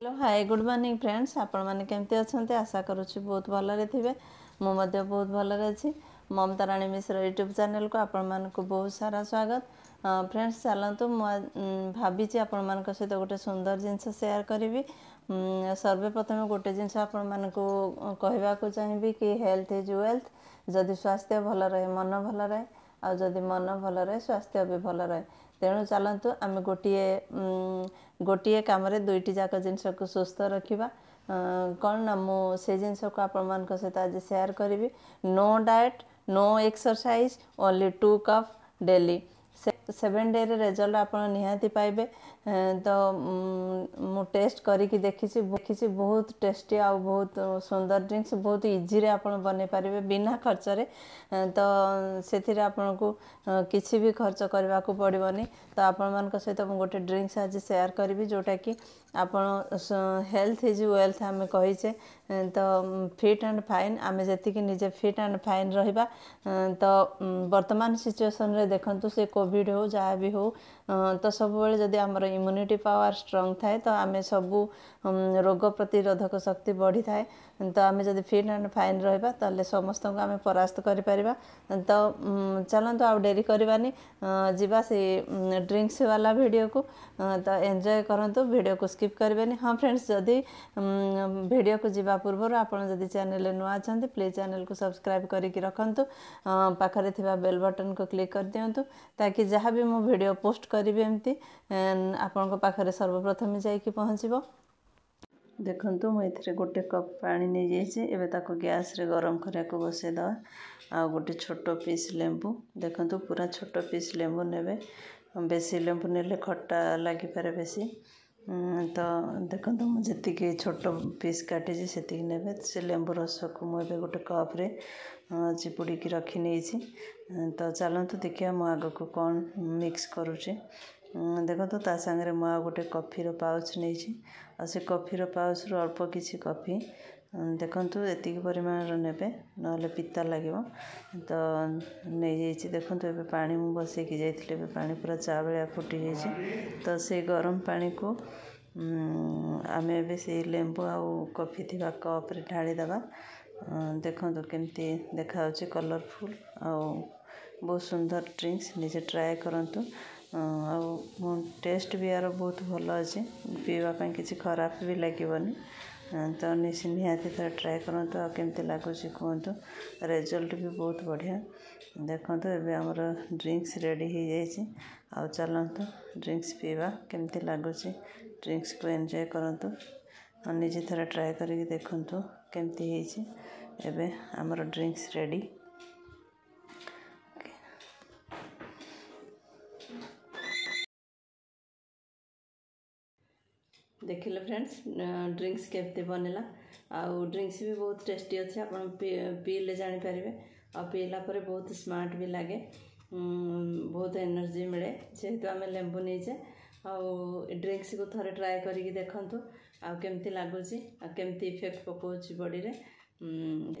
hello hi good morning friends ଆପଣମାନେ କେମିତି ଅଛନ୍ତି ଆଶା କରୁଛି ବହୁତ ଭଲରେ ଥିବେ ମୁଁ ମଧ୍ୟ ବହୁତ ଭଲରେ ଅଛି ମମତା ରାଣୀ ମିଶ୍ର ୟୁଟ୍ୟୁବ୍ ଚ୍ୟାନେଲ୍କୁ ଆପଣମାନଙ୍କୁ ବହୁତ ସାରା ସ୍ୱାଗତ ଫ୍ରେଣ୍ଡସ୍ ଚାଲନ୍ତୁ ମୁଁ ଭାବିଛି ଆପଣମାନଙ୍କ ସହିତ ଗୋଟେ ସୁନ୍ଦର ଜିନିଷ ସେୟାର କରିବି ସର୍ବପ୍ରଥମେ ଗୋଟେ ଜିନିଷ ଆପଣମାନଙ୍କୁ କହିବାକୁ ଚାହିଁବି କି ହେଲ୍ଥ ଇଜ୍ ୱେଲ୍ଥ ଯଦି ସ୍ୱାସ୍ଥ୍ୟ ଭଲ ରହେ ମନ ଭଲ ରହେ ଆଉ ଯଦି ମନ ଭଲ ରହେ ସ୍ୱାସ୍ଥ୍ୟ ବି ଭଲ ରହେ ତେଣୁ ଚାଲନ୍ତୁ ଆମେ ଗୋଟିଏ गोटे कम दुईट जाक जिनस सुस्थ रखा कौन ना मुझे जिनस को आप सहित आज सेयार करी no diet no exercise only two cup daily seven ଡେ'ରେ ରେଜଲ୍ଟ ଆପଣ ନିହାତି ପାଇବେ ତ ମୁଁ ଟେଷ୍ଟ କରିକି ଦେଖିଛି ଦେଖିଛି ବହୁତ ଟେଷ୍ଟି ଆଉ ବହୁତ ସୁନ୍ଦର ଡ୍ରିଙ୍କସ୍ ବହୁତ ଇଜିରେ ଆପଣ ବନେଇ ପାରିବେ ବିନା ଖର୍ଚ୍ଚରେ ତ ସେଥିରେ ଆପଣଙ୍କୁ କିଛି ବି ଖର୍ଚ୍ଚ କରିବାକୁ ପଡ଼ିବନି ତ ଆପଣମାନଙ୍କ ସହିତ ମୁଁ ଗୋଟେ ଡ୍ରିଙ୍କସ୍ ଆଜି ସେୟାର କରିବି ଯେଉଁଟାକି ଆପଣ ହେଲ୍ଥ ଇଜ୍ ୱେଲ୍ଥ ଆମେ କହିଛେ ତ ଫିଟ୍ ଆଣ୍ଡ ଫାଇନ୍ ଆମେ ଯେତିକି ନିଜେ ଫିଟ୍ ଆଣ୍ଡ ଫାଇନ୍ ରହିବା ତ ବର୍ତ୍ତମାନ ସିଚୁଏସନ୍ରେ ଦେଖନ୍ତୁ ସେ କୋଭିଡ଼ जहाँ हो त सबैले इम्युनिट पावार स्ट्रङ सब रोग प्रतिरोधक शक्ति बढी थाए त फिट एन्ड फाइन र समस्तै परास्त गरिपर त चालाउरी से ड्रिंक्स वाला भिडियो त वीडियो को स्किप गरेर ह फ्रेन्ड्स वीडियो को जुन पूर्व आदि च्याने चैनल को सब्सक्राइब बटन को क्लिक तो ताकि ଯାହାବି ମୁଁ ଭିଡ଼ିଓ ପୋଷ୍ଟ କରିବି ଏମିତି ଆପଣଙ୍କ ପାଖରେ ସର୍ବପ୍ରଥମେ ଯାଇକି ପହଞ୍ଚିବ ଦେଖନ୍ତୁ ମୁଁ ଏଥିରେ ଗୋଟେ କପ୍ ପାଣି ନେଇଯାଇଛି ଏବେ ତାକୁ ଗ୍ୟାସ୍ରେ ଗରମ କରିବାକୁ ବସାଇଦେବା ଆଉ ଗୋଟେ ଛୋଟ ପିସ୍ ଲେମ୍ବୁ ଦେଖନ୍ତୁ ପୁରା ଛୋଟ ପିସ୍ ଲେମ୍ବୁ ନେବେ ବେଶୀ ଲେମ୍ବୁ ନେଲେ ଖଟା ଲାଗିପାରେ ବେଶୀ ତ ଦେଖନ୍ତୁ ମୁଁ ଯେତିକି ଛୋଟ ପିସ୍ କାଟିଛି ସେତିକି ନେବେ ସେ ଲେମ୍ବୁ ରସକୁ ମୁଁ ଏବେ ଗୋଟେ କପ୍ରେ ଚିପୁଡ଼ିକି ରଖିନେଇଛି ତ ଚାଲନ୍ତୁ ଦେଖିବା ମୁଁ ଆଗକୁ କ'ଣ ମିକ୍ସ କରୁଛି ଦେଖନ୍ତୁ ତା ସାଙ୍ଗରେ ମୁଁ ଆଉ ଗୋଟେ କଫିର ପାଉଚ୍ ନେଇଛି ଆଉ ସେ କଫିର ପାଉଚ୍ରୁ ଅଳ୍ପ କିଛି କଫି ଦେଖନ୍ତୁ ଏତିକି ପରିମାଣର ନେବେ ନହେଲେ ପିତା ଲାଗିବ ତ ନେଇଯାଇଛି ଦେଖନ୍ତୁ ଏବେ ପାଣି ମୁଁ ବସେଇକି ଯାଇଥିଲି ଏବେ ପାଣି ପୁରା ଚା' ଭଳିଆ ଫୁଟିଯାଇଛି ତ ସେଇ ଗରମ ପାଣିକୁ ଆମେ ଏବେ ସେଇ ଲେମ୍ବୁ ଆଉ କଫି ଥିବା କପ୍ରେ ଢାଳିଦେବା ଦେଖନ୍ତୁ କେମିତି ଦେଖାଯାଉଛି କଲର୍ଫୁଲ୍ ଆଉ ବହୁତ ସୁନ୍ଦର ଡ୍ରିଙ୍କସ୍ ନିଜେ ଟ୍ରାଏ କରନ୍ତୁ ଆଉ ଟେଷ୍ଟ ବି ଆର ବହୁତ ଭଲ ଅଛି ପିଇବା ପାଇଁ କିଛି ଖରାପ ବି ଲାଗିବନି ତ ନିଶ୍ଚି ନିହାତି ଥରେ ଟ୍ରାଏ କରନ୍ତୁ ଆଉ କେମିତି ଲାଗୁଛି କୁହନ୍ତୁ ରେଜଲ୍ଟ ବି ବହୁତ ବଢ଼ିଆ ଦେଖନ୍ତୁ ଏବେ ଆମର ଡ୍ରିଙ୍କସ୍ ରେଡ଼ି ହୋଇଯାଇଛି ଆଉ ଚାଲନ୍ତୁ ଡ୍ରିଙ୍କସ୍ ପିଇବା କେମିତି ଲାଗୁଛି ଡ୍ରିଙ୍କସ୍କୁ ଏନ୍ଜୟ କରନ୍ତୁ અને જે થરા ટ્રાય કરી કે દેખંતું કેમતી હે છે એબે આમરો ડ્રિંક્સ રેડી દેખિ લે ફ્રેન્ડ્સ ડ્રિંક્સ કેતે બનીલા આ ડ્રિંક્સ બી બહુ ટેસ્ટી અછી આપણ પી લે જાણી પરબે આ પીલા પર બહુત સ્માર્ટ બી લાગે બહુત એનર્જી મિલે જેતો અમે લેમન લેજે ଆଉ ଡ୍ରିଙ୍କସକୁ ଥରେ ଟ୍ରାଏ କରିକି ଦେଖନ୍ତୁ ଆଉ କେମିତି ଲାଗୁଛି ଆଉ କେମିତି ଇଫେକ୍ଟ ପକାଉଛି ବଡ଼ିରେ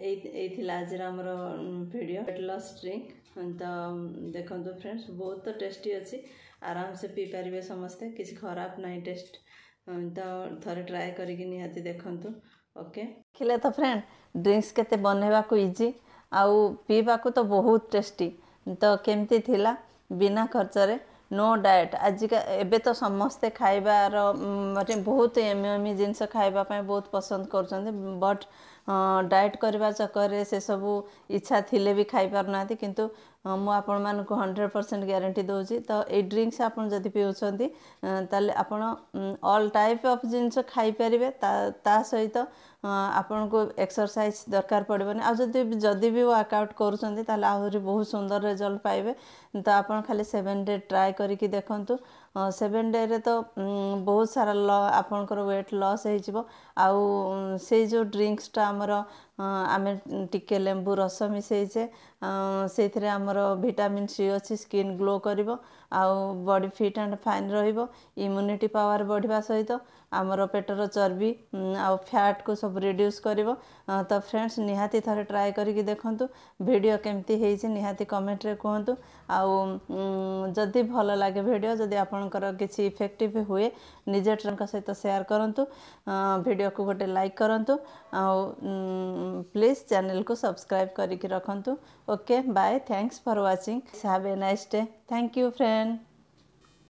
ଏଇ ଏଇଥିଲା ଆଜିର ଆମର ଭିଡ଼ିଓ ୱେଟ୍ ଲସ୍ ଡ୍ରିଙ୍କ ତ ଦେଖନ୍ତୁ ଫ୍ରେଣ୍ଡସ୍ ବହୁତ ଟେଷ୍ଟି ଅଛି ଆରାମସେ ପିଇପାରିବେ ସମସ୍ତେ କିଛି ଖରାପ ନାହିଁ ଟେଷ୍ଟ ତ ଥରେ ଟ୍ରାଏ କରିକି ନିହାତି ଦେଖନ୍ତୁ ଓକେ ଖିଲେ ତ ଫ୍ରେଣ୍ଡ ଡ୍ରିଙ୍କସ୍ କେତେ ବନେଇବାକୁ ଇଜି ଆଉ ପିଇବାକୁ ତ ବହୁତ ଟେଷ୍ଟି ତ କେମିତି ଥିଲା ବିନା ଖର୍ଚ୍ଚରେ नो डाएट आजिक ए समस्ते खाइबारे बहुत एमएम जिस खाइ बहुत पसंद गर् बट ଡାଏଟ୍ କରିବା ଚକରରେ ସେସବୁ ଇଚ୍ଛା ଥିଲେ ବି ଖାଇପାରୁନାହାନ୍ତି କିନ୍ତୁ ମୁଁ ଆପଣମାନଙ୍କୁ ହଣ୍ଡ୍ରେଡ଼ ପରସେଣ୍ଟ ଗ୍ୟାରେଣ୍ଟି ଦେଉଛି ତ ଏଇ ଡ୍ରିଙ୍କସ ଆପଣ ଯଦି ପିଉଛନ୍ତି ତାହେଲେ ଆପଣ ଅଲ୍ ଟାଇପ୍ ଅଫ୍ ଜିନିଷ ଖାଇପାରିବେ ତା ତା ସହିତ ଆପଣଙ୍କୁ ଏକ୍ସରସାଇଜ୍ ଦରକାର ପଡ଼ିବନି ଆଉ ଯଦି ଯଦି ବି ୱାର୍କଆଉଟ୍ କରୁଛନ୍ତି ତାହେଲେ ଆହୁରି ବହୁତ ସୁନ୍ଦର ରେଜଲ୍ଟ ପାଇବେ ତ ଆପଣ ଖାଲି ସେଭେନ୍ ଡେ ଟ୍ରାଏ କରିକି ଦେଖନ୍ତୁ ସେଭେନ୍ ଡେରେ ତ ବହୁତ ସାରା ଆପଣଙ୍କର ୱେଟ୍ ଲସ୍ ହେଇଯିବ ଆଉ ସେଇ ଯେଉଁ ଡ୍ରିଙ୍କସଟା ଆମର ଆମେ ଟିକେ ଲେମ୍ବୁ ରସ ମିଶେଇଛେ ସେଇଥିରେ ଆମର ଭିଟାମିନ୍ ସି ଅଛି ସ୍କିନ୍ ଗ୍ଲୋ କରିବ ଆଉ ବଡି ଫିଟ୍ ଆଣ୍ଡ ଫାଇନ୍ ରହିବ ଇମ୍ୟୁନିଟି ପାୱାର ବଢ଼ିବା ସହିତ ଆମର ପେଟର ଚର୍ବି ଆଉ ଫ୍ୟାଟ୍କୁ ସବୁ ରିଡ୍ୟୁସ୍ କରିବ ତ ଫ୍ରେଣ୍ଡସ୍ ନିହାତି ଥରେ ଟ୍ରାଏ କରିକି ଦେଖନ୍ତୁ ଭିଡ଼ିଓ କେମିତି ହେଇଛି ନିହାତି କମେଣ୍ଟରେ କୁହନ୍ତୁ ଆଉ ଯଦି ଭଲ ଲାଗେ ଭିଡ଼ିଓ ଯଦି ଆପଣଙ୍କର କିଛି ଇଫେକ୍ଟିଭ୍ ହୁଏ ନିଜେ ଟ୍ରଙ୍କ ସହିତ ସେୟାର କରନ୍ତୁ ଭିଡ଼ିଓକୁ ଗୋଟେ ଲାଇକ୍ କରନ୍ତୁ ଆଉ प्लीज चैनल को सब्सक्राइब करके रखु okay bye thanks for watching have a nice day thank you friend